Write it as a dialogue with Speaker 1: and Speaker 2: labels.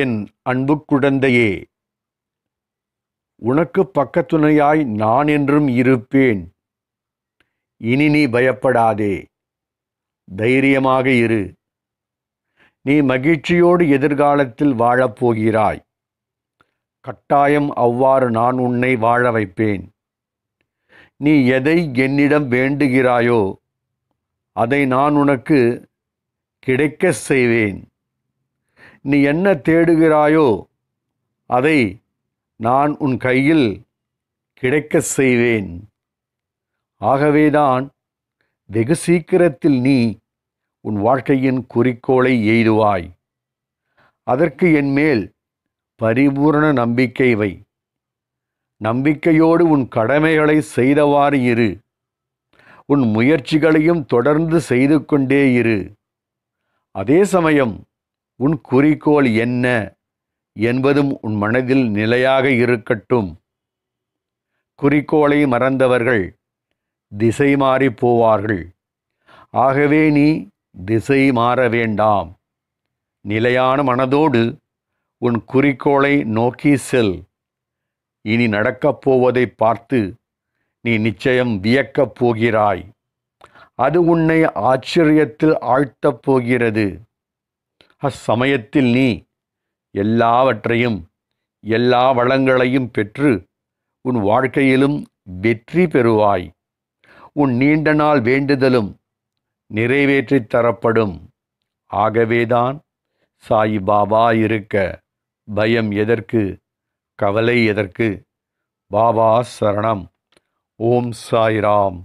Speaker 1: என் அன்பு குழந்தையே உனக்கு பக்கத்துணையாய் நான் என்றும் இருப்பேன் இனி நீ பயப்படாதே தைரியமாக இரு நீ மகிழ்ச்சியோடு எதிர்காலத்தில் வாழப்போகிறாய் கட்டாயம் அவ்வாறு நான் உன்னை வாழ வைப்பேன் நீ எதை என்னிடம் வேண்டுகிறாயோ அதை நான் உனக்கு கிடைக்க செய்வேன் நீ என்ன தேடுகிறாயோ அதை நான் உன் கையில் கிடைக்க செய்வேன் ஆகவேதான் வெகு சீக்கிரத்தில் நீ உன் வாழ்க்கையின் குறிக்கோளை எய்துவாய் அதற்கு என்மேல் பரிபூர்ண நம்பிக்கை வை நம்பிக்கையோடு உன் கடமைகளை செய்தவாறு இரு உன் முயற்சிகளையும் தொடர்ந்து செய்து கொண்டே இரு அதே சமயம் உன் குறிக்கோள் என்ன என்பதும் உன் மனதில் நிலையாக இருக்கட்டும் குறிக்கோளை மறந்தவர்கள் திசை மாறி போவார்கள் ஆகவே நீ திசை மாற வேண்டாம் நிலையான மனதோடு உன் குறிக்கோளை நோக்கி செல் இனி நடக்கப் போவதை பார்த்து நீ நிச்சயம் வியக்கப் போகிறாய் அது உன்னை ஆச்சரியத்தில் ஆழ்த்தப் போகிறது அச்சமயத்தில் நீ எல்லாவற்றையும் எல்லா வளங்களையும் பெற்று உன் வாழ்க்கையிலும் வெற்றி பெறுவாய் உன் நீண்ட நாள் வேண்டுதலும் நிறைவேற்றித் தரப்படும் ஆகவேதான் சாய் பாபா இருக்க பயம் எதற்கு கவலை எதற்கு பாபா சரணம் ஓம் சாய்ராம்